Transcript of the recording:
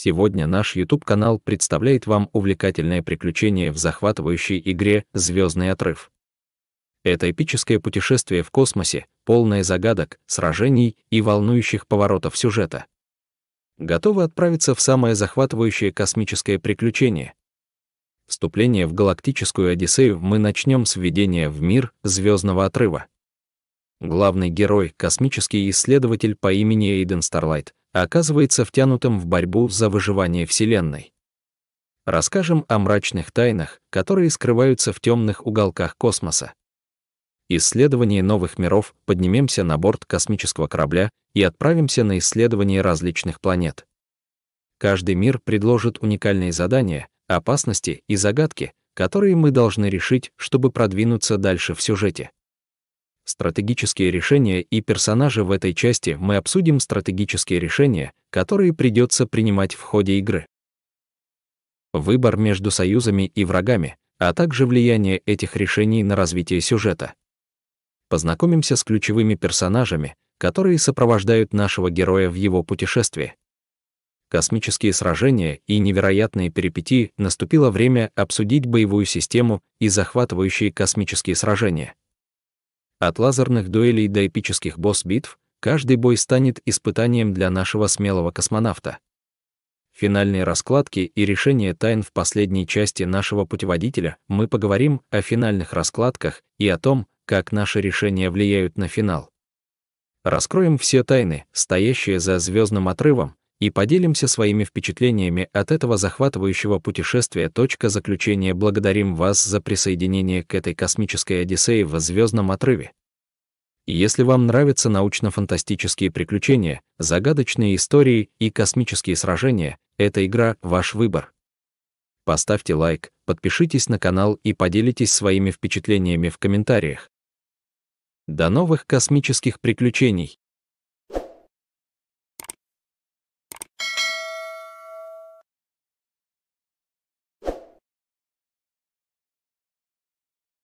Сегодня наш YouTube-канал представляет вам увлекательное приключение в захватывающей игре «Звездный отрыв». Это эпическое путешествие в космосе, полное загадок, сражений и волнующих поворотов сюжета. Готовы отправиться в самое захватывающее космическое приключение? Вступление в галактическую Одиссею мы начнем с введения в мир звездного отрыва. Главный герой, космический исследователь по имени Эйден Старлайт, оказывается втянутым в борьбу за выживание Вселенной. Расскажем о мрачных тайнах, которые скрываются в темных уголках космоса. Исследование новых миров поднимемся на борт космического корабля и отправимся на исследование различных планет. Каждый мир предложит уникальные задания, опасности и загадки, которые мы должны решить, чтобы продвинуться дальше в сюжете стратегические решения и персонажи в этой части мы обсудим стратегические решения, которые придется принимать в ходе игры. Выбор между союзами и врагами, а также влияние этих решений на развитие сюжета. Познакомимся с ключевыми персонажами, которые сопровождают нашего героя в его путешествии. Космические сражения и невероятные перипетии наступило время обсудить боевую систему и захватывающие космические сражения. От лазерных дуэлей до эпических босс-битв каждый бой станет испытанием для нашего смелого космонавта. Финальные раскладки и решение тайн в последней части нашего путеводителя мы поговорим о финальных раскладках и о том, как наши решения влияют на финал. Раскроем все тайны, стоящие за звездным отрывом, и поделимся своими впечатлениями от этого захватывающего путешествия. Точка заключения. Благодарим вас за присоединение к этой космической одиссее в звездном отрыве. Если вам нравятся научно-фантастические приключения, загадочные истории и космические сражения, эта игра — ваш выбор. Поставьте лайк, подпишитесь на канал и поделитесь своими впечатлениями в комментариях. До новых космических приключений!